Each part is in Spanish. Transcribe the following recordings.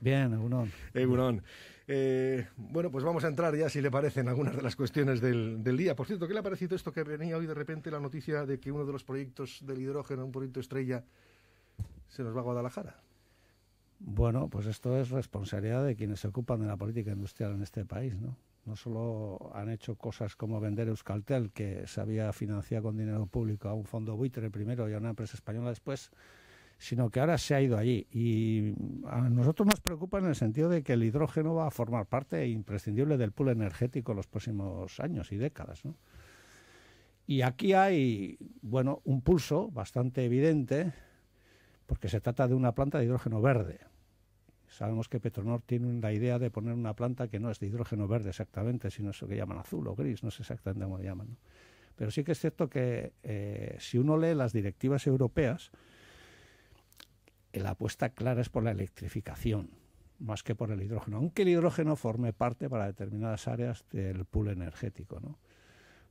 Bien, Egunon. Eh, eh, bueno, pues vamos a entrar ya, si le parecen, algunas de las cuestiones del, del día. Por cierto, ¿qué le ha parecido esto que venía hoy de repente la noticia de que uno de los proyectos del hidrógeno, un proyecto estrella, se nos va a Guadalajara? Bueno, pues esto es responsabilidad de quienes se ocupan de la política industrial en este país, ¿no? No solo han hecho cosas como vender Euskaltel, que se había financiado con dinero público a un fondo buitre primero y a una empresa española después, sino que ahora se ha ido allí. Y a nosotros nos preocupa en el sentido de que el hidrógeno va a formar parte imprescindible del pool energético en los próximos años y décadas. ¿no? Y aquí hay, bueno, un pulso bastante evidente, porque se trata de una planta de hidrógeno verde. Sabemos que Petronor tiene la idea de poner una planta que no es de hidrógeno verde exactamente, sino eso que llaman azul o gris, no sé exactamente cómo lo llaman. ¿no? Pero sí que es cierto que eh, si uno lee las directivas europeas, la apuesta clara es por la electrificación, más que por el hidrógeno, aunque el hidrógeno forme parte para determinadas áreas del pool energético.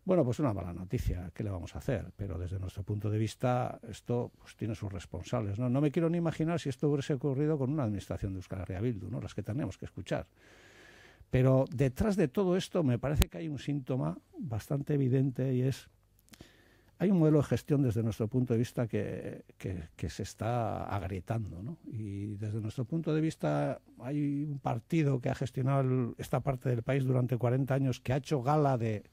Bueno, pues una mala noticia, ¿qué le vamos a hacer? Pero desde nuestro punto de vista, esto pues, tiene sus responsables. ¿no? no me quiero ni imaginar si esto hubiese ocurrido con una administración de Euskal Herria Bildu, ¿no? las que tenemos que escuchar. Pero detrás de todo esto me parece que hay un síntoma bastante evidente y es hay un modelo de gestión desde nuestro punto de vista que, se está agrietando. ¿no? Y desde nuestro punto de vista hay un partido que ha gestionado esta parte del país durante 40 años que ha hecho gala de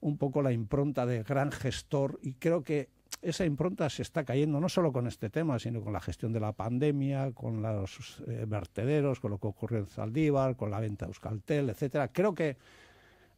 un poco la impronta de gran gestor y creo que esa impronta se está cayendo no solo con este tema, sino con la gestión de la pandemia, con los eh, vertederos, con lo que ocurrió en Zaldívar, con la venta de Euskaltel, etcétera. Creo que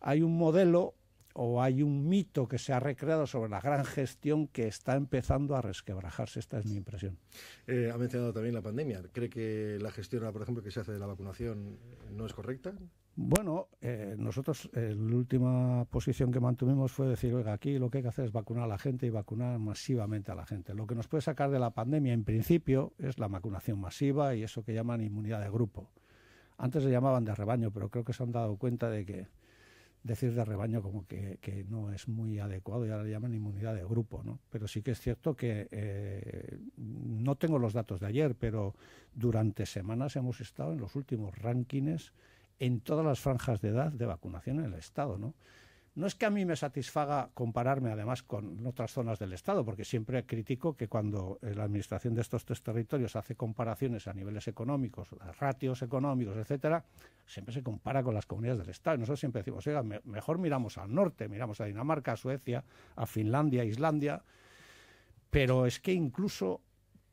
hay un modelo o hay un mito que se ha recreado sobre la gran gestión que está empezando a resquebrajarse. Esta es mi impresión. Eh, ha mencionado también la pandemia. ¿Cree que la gestión, por ejemplo, que se hace de la vacunación no es correcta? Bueno, eh, nosotros la última posición que mantuvimos fue decir, oiga, aquí lo que hay que hacer es vacunar a la gente y vacunar masivamente a la gente. Lo que nos puede sacar de la pandemia, en principio, es la vacunación masiva y eso que llaman inmunidad de grupo. Antes se llamaban de rebaño, pero creo que se han dado cuenta de que decir de rebaño como que, no es muy adecuado, ya le llaman inmunidad de grupo, ¿no? Pero sí que es cierto que eh, no tengo los datos de ayer, pero durante semanas hemos estado en los últimos rankings en todas las franjas de edad de vacunación en el Estado, ¿no? No es que a mí me satisfaga compararme además con otras zonas del Estado, porque siempre critico que cuando eh, la administración de estos tres territorios hace comparaciones a niveles económicos, a ratios económicos, etcétera, siempre se compara con las comunidades del Estado. nosotros siempre decimos, oiga, mejor miramos al norte, miramos a Dinamarca, a Suecia, a Finlandia, a Islandia, pero es que incluso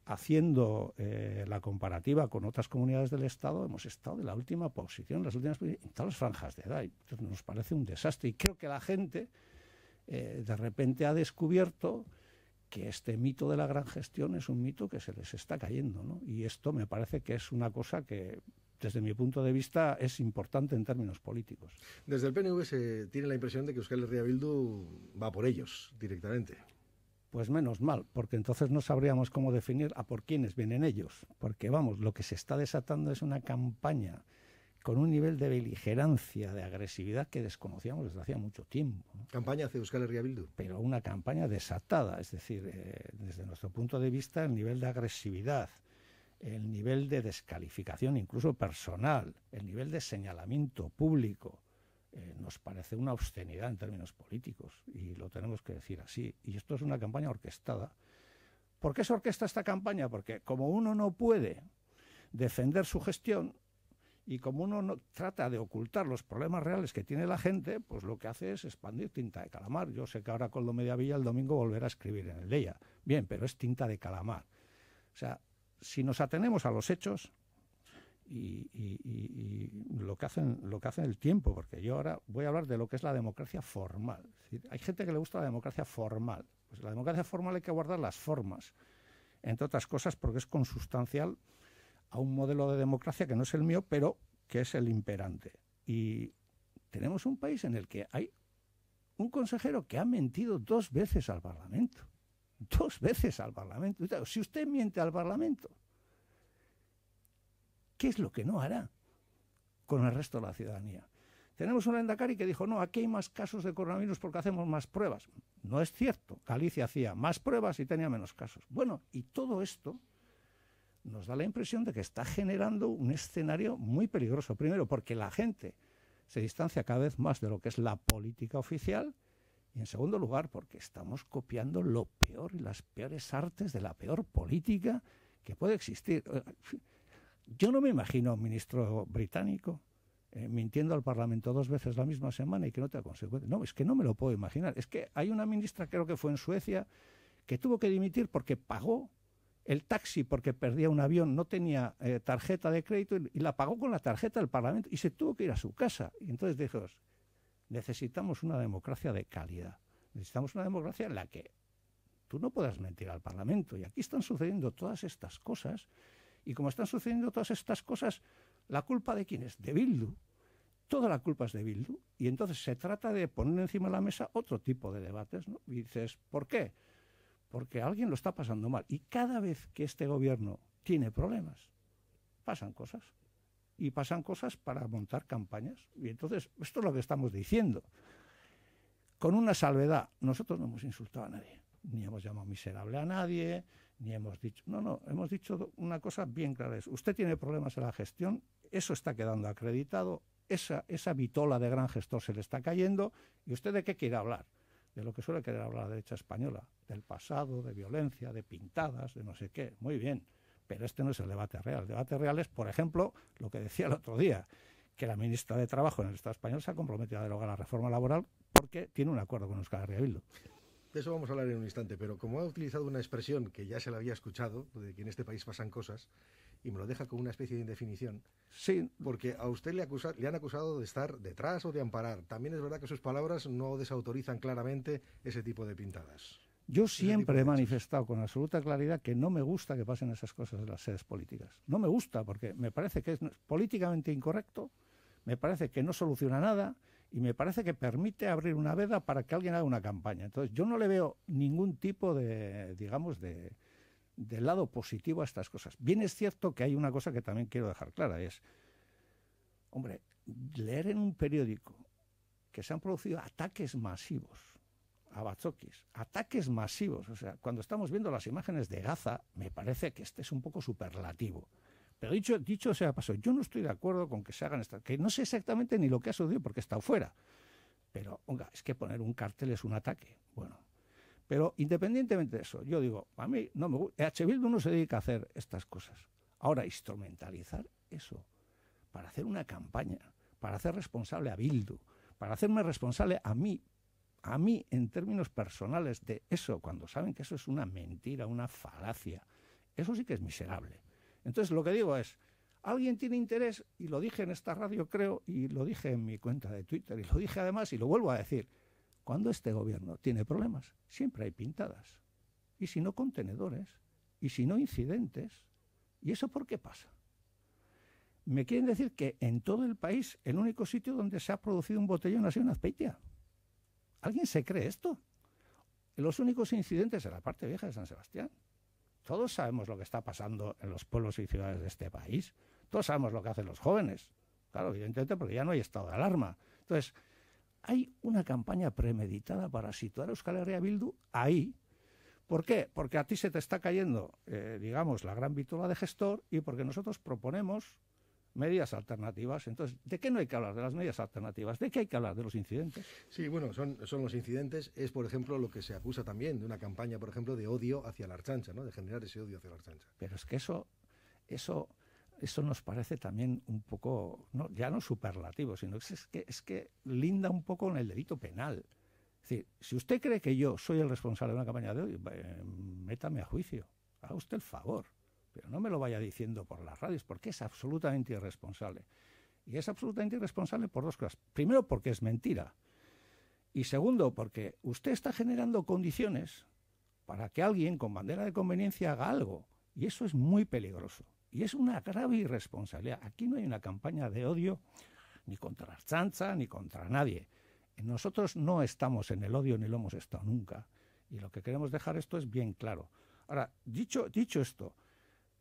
haciendo eh, la comparativa con otras comunidades del Estado, hemos estado en la última posición, las últimas en todas las franjas de edad. nos parece un desastre. Y creo que la gente eh, de repente ha descubierto que este mito de la gran gestión es un mito que se les está cayendo. Y esto me parece que es una cosa que desde mi punto de vista, es importante en términos políticos. Desde el PNV se tiene la impresión de que Euskal Herria Bildu va por ellos directamente. Pues menos mal, porque entonces no sabríamos cómo definir a por quiénes vienen ellos, porque vamos, lo que se está desatando es una campaña con un nivel de beligerancia, de agresividad que desconocíamos desde hacía mucho tiempo. Campaña hacia Euskal Herria Pero una campaña desatada, es decir, eh, desde nuestro punto de vista, el nivel de agresividad, el nivel de descalificación incluso personal, el nivel de señalamiento público, eh, nos parece una obscenidad en términos políticos y lo tenemos que decir así. Y esto es una campaña orquestada. ¿Por qué se orquesta esta campaña? Porque como uno no puede defender su gestión y como uno no, trata de ocultar los problemas reales que tiene la gente, pues lo que hace es expandir tinta de calamar. Yo sé que ahora con lo villa el domingo volverá a escribir en el DEIA. Bien, pero es tinta de calamar. O sea, si nos atenemos a los hechos, y, lo, que hacen, lo que el tiempo, porque yo ahora voy a hablar de lo que es la democracia formal. hay gente que le gusta la democracia formal. Pues la democracia formal hay que guardar las formas, entre otras cosas porque es consustancial a un modelo de democracia que no es el mío, pero que es el imperante. Y tenemos un país en el que hay un consejero que ha mentido dos veces al Parlamento. Dos veces al Parlamento. Si usted miente al Parlamento, ¿Qué es lo que no hará con el resto de la ciudadanía? Tenemos un Endacari que dijo, no, aquí hay más casos de coronavirus porque hacemos más pruebas. No es cierto. Galicia hacía más pruebas y tenía menos casos. Bueno, y todo esto nos da la impresión de que está generando un escenario muy peligroso. Primero, porque la gente se distancia cada vez más de lo que es la política oficial. Y en segundo lugar, porque estamos copiando lo peor y las peores artes de la peor política que puede existir. Yo no me imagino un ministro británico eh, mintiendo al Parlamento dos veces la misma semana y que no te consecuencias. No, es que no me lo puedo imaginar. Es que hay una ministra, creo que fue en Suecia, que tuvo que dimitir porque pagó el taxi porque perdía un avión, no tenía eh, tarjeta de crédito y, la pagó con la tarjeta del Parlamento y se tuvo que ir a su casa. Y entonces dijo, necesitamos una democracia de calidad. Necesitamos una democracia en la que tú no puedas mentir al Parlamento. Y aquí están sucediendo todas estas cosas y como están sucediendo todas estas cosas, ¿la culpa de quién es? De Bildu. Toda la culpa es de Bildu. Y entonces se trata de poner encima de la mesa otro tipo de debates. ¿no? Y dices, ¿por qué? Porque alguien lo está pasando mal. Y cada vez que este gobierno tiene problemas, pasan cosas. Y pasan cosas para montar campañas. Y entonces, esto es lo que estamos diciendo. Con una salvedad, nosotros no hemos insultado a nadie, ni hemos llamado miserable a nadie, ni hemos dicho, no, no, hemos dicho una cosa bien clara. Es, usted tiene problemas en la gestión, eso está quedando acreditado, esa, esa vitola de gran gestor se le está cayendo, ¿y usted de qué quiere hablar? De lo que suele querer hablar la derecha española, del pasado, de violencia, de pintadas, de no sé qué. Muy bien, pero este no es el debate real. El debate real es, por ejemplo, lo que decía el otro día, que la ministra de Trabajo en el Estado español se ha comprometido a derogar la reforma laboral porque tiene un acuerdo con Euskal Herria de eso vamos a hablar en un instante, pero como ha utilizado una expresión que ya se la había escuchado, de que en este país pasan cosas, y me lo deja con una especie de indefinición. Sí. Porque a usted le, le han acusado de estar detrás o de amparar. También es verdad que sus palabras no desautorizan claramente ese tipo de pintadas. Yo siempre he manifestado con absoluta claridad que no me gusta que pasen esas cosas en las sedes políticas. No me gusta porque me parece que es políticamente incorrecto, me parece que no soluciona nada, y me parece que permite abrir una veda para que alguien haga una campaña. Entonces, yo no le veo ningún tipo de, digamos, de, lado positivo a estas cosas. Bien es cierto que hay una cosa que también quiero dejar clara, es, hombre, leer en un periódico que se han producido ataques masivos a ataques masivos, o sea, cuando estamos viendo las imágenes de Gaza, me parece que este es un poco superlativo. Pero dicho, dicho sea paso, yo no estoy de acuerdo con que se hagan estas, que no sé exactamente ni lo que ha sucedido porque está estado fuera. Pero, es que poner un cartel es un ataque. Bueno, pero independientemente de eso, yo digo, a mí no me gusta. H. Bildu no se dedica a hacer estas cosas. Ahora, instrumentalizar eso para hacer una campaña, para hacer responsable a Bildu, para hacerme responsable a mí, a mí en términos personales de eso, cuando saben que eso es una mentira, una falacia, eso sí que es miserable. Entonces lo que digo es, alguien tiene interés, y lo dije en esta radio creo, y lo dije en mi cuenta de Twitter, y lo dije además, y lo vuelvo a decir, cuando este gobierno tiene problemas, siempre hay pintadas, y si no contenedores, y si no incidentes, ¿y eso por qué pasa? Me quieren decir que en todo el país el único sitio donde se ha producido un botellón ha sido en Azpeitia. ¿Alguien se cree esto? Los únicos incidentes en la parte vieja de San Sebastián. Todos sabemos lo que está pasando en los pueblos y ciudades de este país. Todos sabemos lo que hacen los jóvenes. Claro, evidentemente, porque ya no hay estado de alarma. Entonces, hay una campaña premeditada para situar a Euskal Herria Bildu ahí. ¿Por qué? Porque a ti se te está cayendo, eh, digamos, la gran vitola de gestor y porque nosotros proponemos medidas alternativas. Entonces, ¿de qué no hay que hablar? De las medidas alternativas. ¿De qué hay que hablar? De los incidentes. Sí, bueno, son, los incidentes. Es, por ejemplo, lo que se acusa también de una campaña, por ejemplo, de odio hacia la archancha, ¿no? De generar ese odio hacia la archancha. Pero es que eso, eso, eso nos parece también un poco, ya no superlativo, sino que es, que, es que linda un poco con el delito penal. Es decir, si usted cree que yo soy el responsable de una campaña de odio, eh, métame a juicio. Haga usted el favor. Pero no me lo vaya diciendo por las radios, porque es absolutamente irresponsable. Y es absolutamente irresponsable por dos cosas. Primero, porque es mentira. Y segundo, porque usted está generando condiciones para que alguien con bandera de conveniencia haga algo. Y eso es muy peligroso. Y es una grave irresponsabilidad. Aquí no hay una campaña de odio ni contra Chanza ni contra nadie. Nosotros no estamos en el odio ni lo hemos estado nunca. Y lo que queremos dejar esto es bien claro. Ahora, dicho, dicho esto,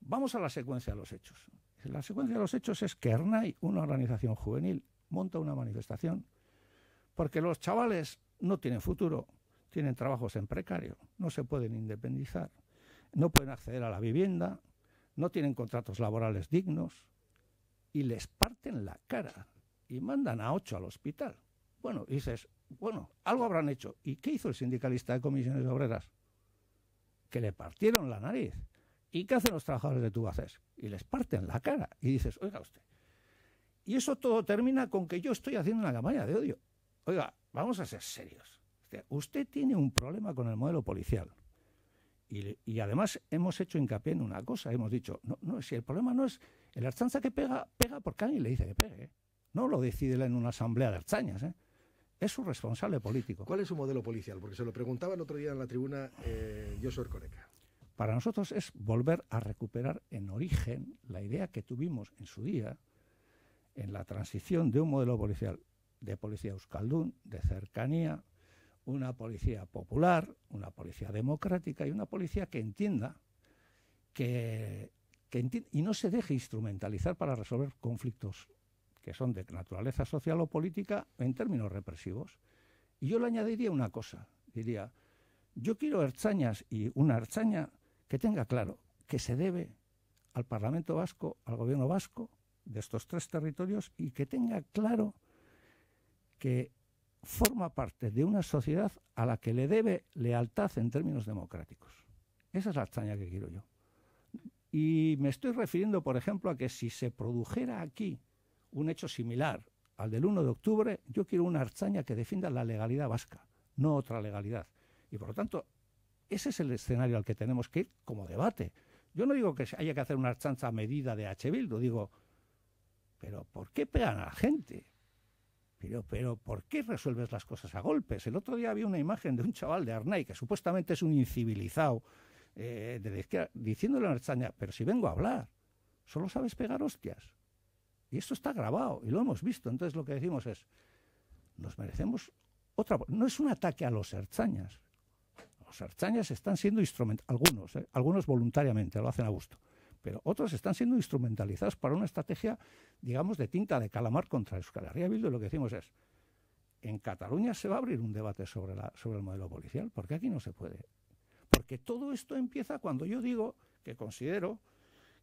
Vamos a la secuencia de los hechos. La secuencia de los hechos es que Hernay, una organización juvenil, monta una manifestación porque los chavales no tienen futuro, tienen trabajos en precario, no se pueden independizar, no pueden acceder a la vivienda, no tienen contratos laborales dignos y les parten la cara y mandan a ocho al hospital. Bueno, dices, bueno, algo habrán hecho. ¿Y qué hizo el sindicalista de comisiones obreras? Que le partieron la nariz. ¿Y qué hacen los trabajadores de Tubacex? Y les parten la cara. Y dices, oiga usted. Y eso todo termina con que yo estoy haciendo una campaña de odio. Oiga, vamos a ser serios. Usted tiene un problema con el modelo policial. Y, además hemos hecho hincapié en una cosa, hemos dicho, no, no, si el problema no es el archanza que pega, pega porque alguien le dice que pegue. ¿eh? No lo decide en una asamblea de archañas, ¿eh? es un responsable político. ¿Cuál es su modelo policial? Porque se lo preguntaba el otro día en la tribuna eh, soy Coreca para nosotros es volver a recuperar en origen la idea que tuvimos en su día en la transición de un modelo policial de policía euskaldún, de cercanía, una policía popular, una policía democrática y una policía que entienda que, y no se deje instrumentalizar para resolver conflictos que son de naturaleza social o política en términos represivos. Y yo le añadiría una cosa, diría, yo quiero herchañas y una herchaña que tenga claro que se debe al Parlamento vasco, al gobierno vasco de estos tres territorios y que tenga claro que forma parte de una sociedad a la que le debe lealtad en términos democráticos. Esa es la hazaña que quiero yo. Y me estoy refiriendo, por ejemplo, a que si se produjera aquí un hecho similar al del 1 de octubre, yo quiero una hazaña que defienda la legalidad vasca, no otra legalidad. Y por lo tanto, ese es el escenario al que tenemos que ir como debate. Yo no digo que haya que hacer una archanza a medida de H. Bildu, digo, pero ¿por qué pegan a la gente? Pero, pero, ¿por qué resuelves las cosas a golpes? El otro día había una imagen de un chaval de Arnai, que supuestamente es un incivilizado, eh, de la izquierda, diciéndole a archaña, pero si vengo a hablar, solo sabes pegar hostias. Y esto está grabado y lo hemos visto. Entonces lo que decimos es, nos merecemos otra... No es un ataque a los herzañas los archañas están siendo instrumentalizados, algunos, eh, algunos voluntariamente, lo hacen a gusto, pero otros están siendo instrumentalizados para una estrategia, digamos, de tinta de calamar contra Euskal Herria Bildu. Y lo que decimos es, en Cataluña se va a abrir un debate sobre, la, sobre el modelo policial, porque aquí no se puede. Porque todo esto empieza cuando yo digo que considero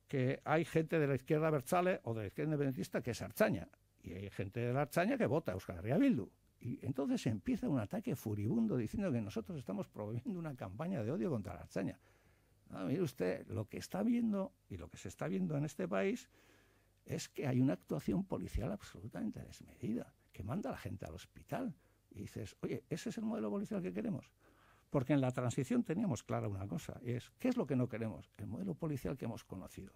que hay gente de la izquierda Berchale o de la izquierda independentista que es archaña. Y hay gente de la archaña que vota a Euskal Herria Bildu. Y entonces empieza un ataque furibundo diciendo que nosotros estamos promoviendo una campaña de odio contra la archaña. Ah, mire usted, lo que está viendo y lo que se está viendo en este país es que hay una actuación policial absolutamente desmedida, que manda a la gente al hospital. Y dices, oye, ese es el modelo policial que queremos. Porque en la transición teníamos clara una cosa, es, ¿qué es lo que no queremos? El modelo policial que hemos conocido.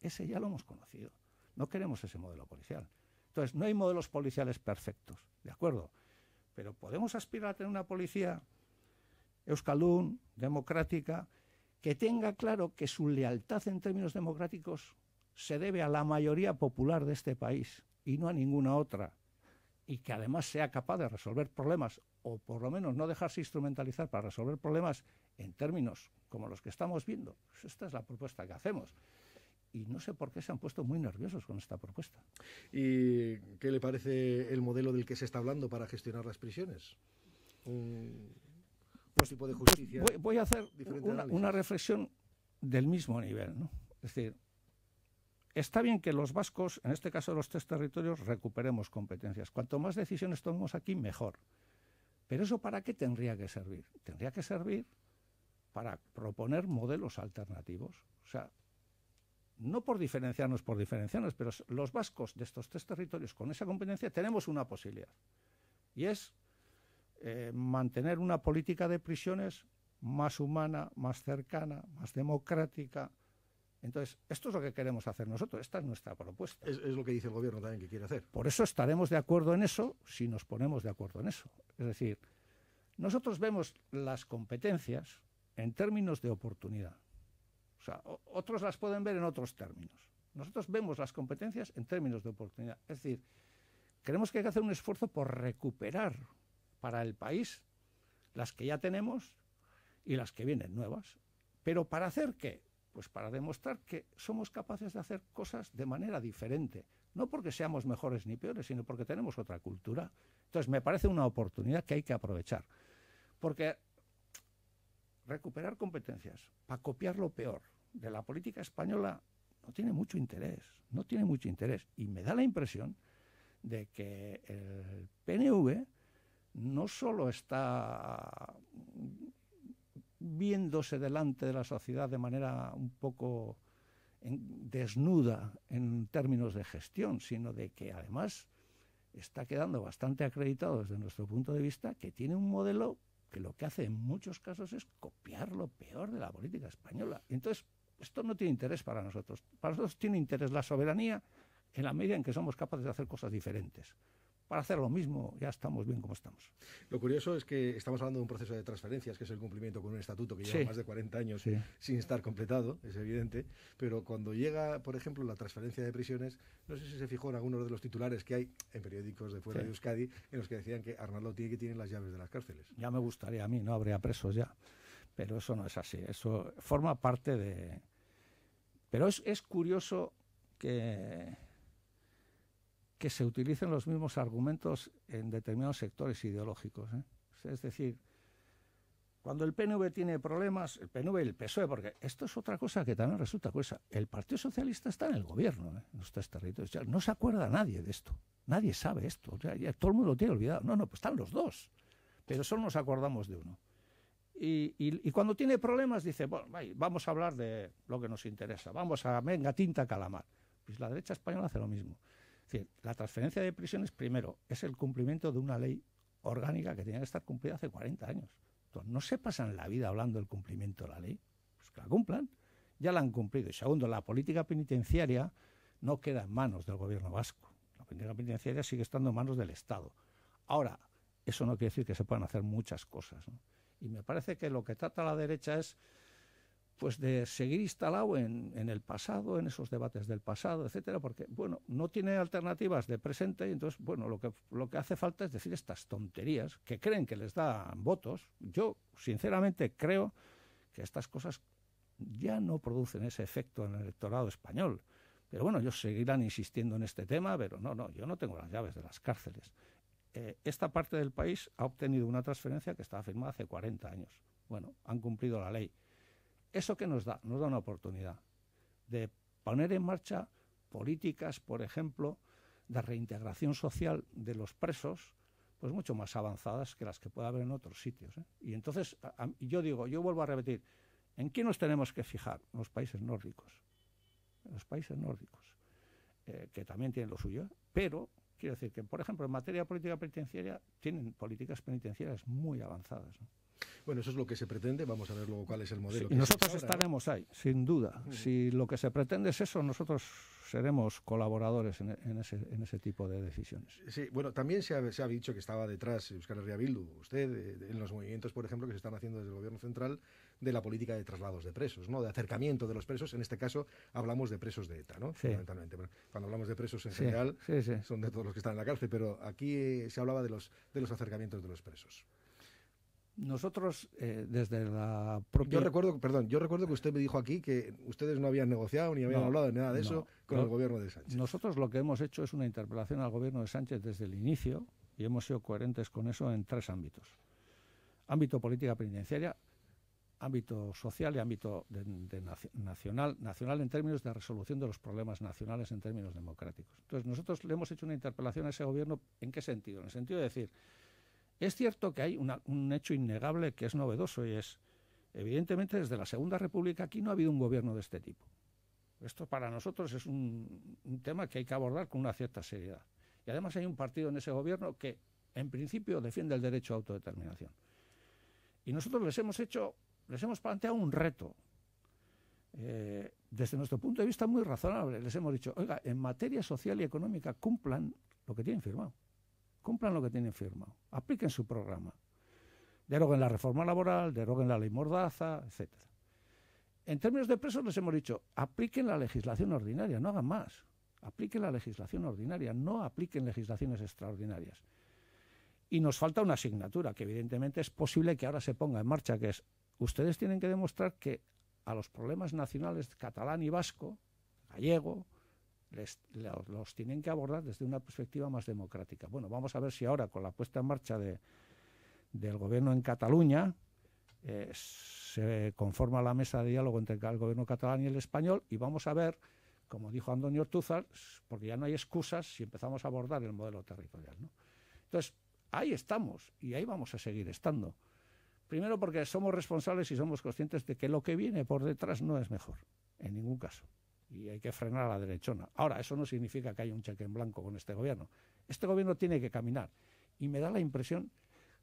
Ese ya lo hemos conocido. No queremos ese modelo policial. Entonces, no hay modelos policiales perfectos, ¿de acuerdo? Pero podemos aspirar a tener una policía euskalun, democrática, que tenga claro que su lealtad en términos democráticos se debe a la mayoría popular de este país y no a ninguna otra, y que además sea capaz de resolver problemas, o por lo menos no dejarse instrumentalizar para resolver problemas en términos como los que estamos viendo. Pues esta es la propuesta que hacemos y no sé por qué se han puesto muy nerviosos con esta propuesta. ¿Y qué le parece el modelo del que se está hablando para gestionar las prisiones? Un, tipo de justicia. Voy, a hacer una, reflexión del mismo nivel. Es decir, está bien que los vascos, en este caso los tres territorios, recuperemos competencias. Cuanto más decisiones tomemos aquí, mejor. Pero eso para qué tendría que servir? Tendría que servir para proponer modelos alternativos. O sea, no por diferenciarnos por diferenciarnos, pero los vascos de estos tres territorios con esa competencia tenemos una posibilidad. Y es eh, mantener una política de prisiones más humana, más cercana, más democrática. Entonces, esto es lo que queremos hacer nosotros, esta es nuestra propuesta. Es, es, lo que dice el gobierno también que quiere hacer. Por eso estaremos de acuerdo en eso si nos ponemos de acuerdo en eso. Es decir, nosotros vemos las competencias en términos de oportunidad sea, otros las pueden ver en otros términos. Nosotros vemos las competencias en términos de oportunidad. Es decir, creemos que hay que hacer un esfuerzo por recuperar para el país las que ya tenemos y las que vienen nuevas. Pero ¿para hacer qué? Pues para demostrar que somos capaces de hacer cosas de manera diferente. No porque seamos mejores ni peores, sino porque tenemos otra cultura. Entonces me parece una oportunidad que hay que aprovechar. Porque recuperar competencias para copiar lo peor de la política española no tiene mucho interés, no tiene mucho interés. Y me da la impresión de que el PNV no solo está viéndose delante de la sociedad de manera un poco desnuda en términos de gestión, sino de que además está quedando bastante acreditado desde nuestro punto de vista que tiene un modelo que lo que hace en muchos casos es copiar lo peor de la política española. Entonces, esto no tiene interés para nosotros. Para nosotros tiene interés la soberanía en la medida en que somos capaces de hacer cosas diferentes. Para hacer lo mismo ya estamos bien como estamos. Lo curioso es que estamos hablando de un proceso de transferencias, que es el cumplimiento con un estatuto que lleva más de 40 años sin estar completado, es evidente, pero cuando llega, por ejemplo, la transferencia de prisiones, no sé si se fijó en algunos de los titulares que hay en periódicos de fuera de Euskadi, en los que decían que Arnaldo tiene que tiene las llaves de las cárceles. Ya me gustaría a mí, no habría presos ya. Pero eso no es así, eso forma parte de... Pero es, curioso que, que se utilicen los mismos argumentos en determinados sectores ideológicos. ¿eh? Es decir, cuando el PNV tiene problemas, el PNV y el PSOE, porque esto es otra cosa que también resulta cosa. El Partido Socialista está en el gobierno, ¿eh? en no se acuerda nadie de esto. Nadie sabe esto. Ya, todo el mundo lo tiene olvidado. No, no, pues están los dos. Pero solo nos acordamos de uno. Y, cuando tiene problemas dice, bueno, vamos a hablar de lo que nos interesa, vamos a, venga, tinta calamar. Pues la derecha española hace lo mismo. Es decir, la transferencia de prisiones, primero, es el cumplimiento de una ley orgánica que tenía que estar cumplida hace 40 años. Entonces, no se pasan la vida hablando del cumplimiento de la ley, pues que la cumplan, ya la han cumplido. Y segundo, la política penitenciaria no queda en manos del gobierno vasco. La política penitenciaria sigue estando en manos del Estado. Ahora, eso no quiere decir que se puedan hacer muchas cosas. ¿no? Y me parece que lo que trata la derecha es pues de seguir instalado en, el pasado, en esos debates del pasado, etcétera, porque bueno, no tiene alternativas de presente, y entonces, bueno, lo que, lo que hace falta es decir estas tonterías que creen que les dan votos. Yo, sinceramente, creo que estas cosas ya no producen ese efecto en el electorado español. Pero bueno, ellos seguirán insistiendo en este tema, pero no, no, yo no tengo las llaves de las cárceles. Eh, esta parte del país ha obtenido una transferencia que estaba firmada hace 40 años. Bueno, han cumplido la ley. ¿Eso qué nos da? Nos da una oportunidad de poner en marcha políticas, por ejemplo, de reintegración social de los presos, pues mucho más avanzadas que las que puede haber en otros sitios. ¿eh? Y entonces yo digo, yo vuelvo a repetir, ¿en qué nos tenemos que fijar? Los países nórdicos. Los países nórdicos, eh, que también tienen lo suyo, pero Quiero decir que, por ejemplo, en materia política penitenciaria tienen políticas penitenciarias muy avanzadas. Bueno, eso es lo que se pretende. Vamos a ver luego cuál es el modelo. nosotros estaremos ahí, sin duda. Si lo que se pretende es eso, nosotros seremos colaboradores en, ese, tipo de decisiones. Sí, bueno, también se ha, se ha dicho que estaba detrás Euskal Herria Bildu, usted, eh, en los movimientos, por ejemplo, que se están haciendo desde el Gobierno Central de la política de traslados de presos, ¿no? de acercamiento de los presos. En este caso hablamos de presos de ETA, ¿no? fundamentalmente. cuando hablamos de presos en general, son de todos los que están en la cárcel, pero aquí eh, se hablaba de los, de los acercamientos de los presos. Nosotros, eh, desde la propia... Yo recuerdo, perdón, yo recuerdo que usted me dijo aquí que ustedes no habían negociado ni habían hablado de nada de eso con el gobierno de Sánchez. Nosotros lo que hemos hecho es una interpelación al gobierno de Sánchez desde el inicio y hemos sido coherentes con eso en tres ámbitos. Ámbito política penitenciaria, ámbito social y ámbito nacional, nacional en términos de resolución de los problemas nacionales en términos democráticos. Entonces, nosotros le hemos hecho una interpelación a ese gobierno, ¿en qué sentido? En el sentido de decir, es cierto que hay un hecho innegable que es novedoso y es, evidentemente, desde la Segunda República aquí no ha habido un gobierno de este tipo. Esto para nosotros es un tema que hay que abordar con una cierta seriedad. Y además hay un partido en ese gobierno que, en principio, defiende el derecho a autodeterminación. Y nosotros les hemos hecho les hemos planteado un reto. Eh, desde nuestro punto de vista muy razonable, les hemos dicho, oiga, en materia social y económica cumplan lo que tienen firmado. Cumplan lo que tienen firmado. Apliquen su programa. Deroguen la reforma laboral, deroguen la ley mordaza, etc. En términos de presos les hemos dicho, apliquen la legislación ordinaria, no hagan más. Apliquen la legislación ordinaria, no apliquen legislaciones extraordinarias. Y nos falta una asignatura que evidentemente es posible que ahora se ponga en marcha, que es ustedes tienen que demostrar que a los problemas nacionales catalán y vasco, gallego, los tienen que abordar desde una perspectiva más democrática. Bueno, vamos a ver si ahora con la puesta en marcha del gobierno en Cataluña eh, se conforma la mesa de diálogo entre el gobierno catalán y el español y vamos a ver, como dijo Antonio Ortúzar, porque ya no hay excusas si empezamos a abordar el modelo territorial. Entonces, ahí estamos y ahí vamos a seguir estando. Primero porque somos responsables y somos conscientes de que lo que viene por detrás no es mejor, en ningún caso. Y hay que frenar a la derechona. Ahora, eso no significa que haya un cheque en blanco con este gobierno. Este gobierno tiene que caminar. Y me da la impresión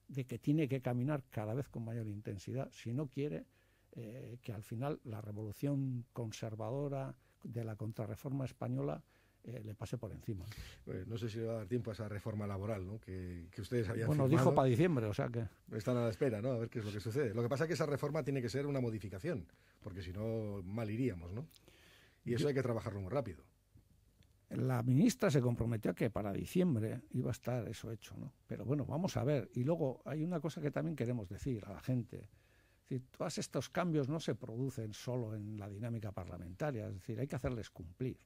de que tiene que caminar cada vez con mayor intensidad si no quiere eh, que al final la revolución conservadora de la contrarreforma española eh, le pase por encima. Eh, no sé si le va a dar tiempo a esa reforma laboral ¿no? que, ustedes habían Bueno, dijo para diciembre, o sea que... Están a la espera, ¿no? A ver qué es lo que sucede. Lo que pasa es que esa reforma tiene que ser una modificación, porque si no, mal iríamos, ¿no? Y eso hay que trabajarlo muy rápido la ministra se comprometió a que para diciembre iba a estar eso hecho, ¿no? Pero bueno, vamos a ver. Y luego hay una cosa que también queremos decir a la gente. Es decir, todos estos cambios no se producen solo en la dinámica parlamentaria, es decir, hay que hacerles cumplir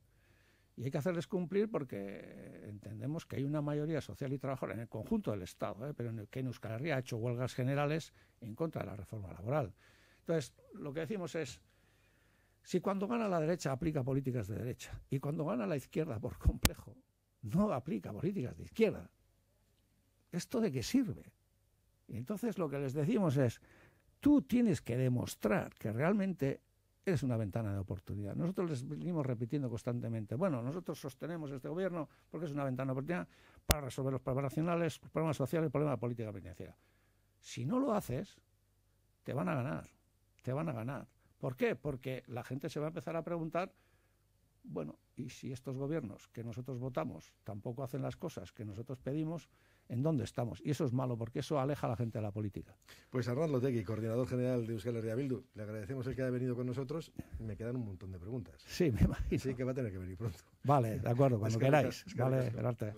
y hay que hacerles cumplir porque entendemos que hay una mayoría social y trabajadora en el conjunto del Estado, ¿eh? pero que en Euskal Herria ha hecho huelgas generales en contra de la reforma laboral. Entonces, lo que decimos es, si cuando gana la derecha aplica políticas de derecha y cuando gana la izquierda por complejo no aplica políticas de izquierda, ¿esto de qué sirve? Y entonces lo que les decimos es, tú tienes que demostrar que realmente es una ventana de oportunidad. Nosotros les venimos repitiendo constantemente, bueno, nosotros sostenemos este gobierno porque es una ventana de oportunidad para resolver los problemas nacionales, los problemas sociales, el problemas de política financiera. Si no lo haces, te van a ganar, te van a ganar. ¿Por qué? Porque la gente se va a empezar a preguntar, bueno, ¿y si estos gobiernos que nosotros votamos tampoco hacen las cosas que nosotros pedimos? en dónde estamos. Y eso es malo, porque eso aleja a la gente de la política. Pues Arnaldo Lotegui, coordinador general de Euskal Herria Bildu, le agradecemos el que haya venido con nosotros. Me quedan un montón de preguntas. Sí, me imagino. Sí, que va a tener que venir pronto. Vale, de acuerdo, cuando queráis. vale,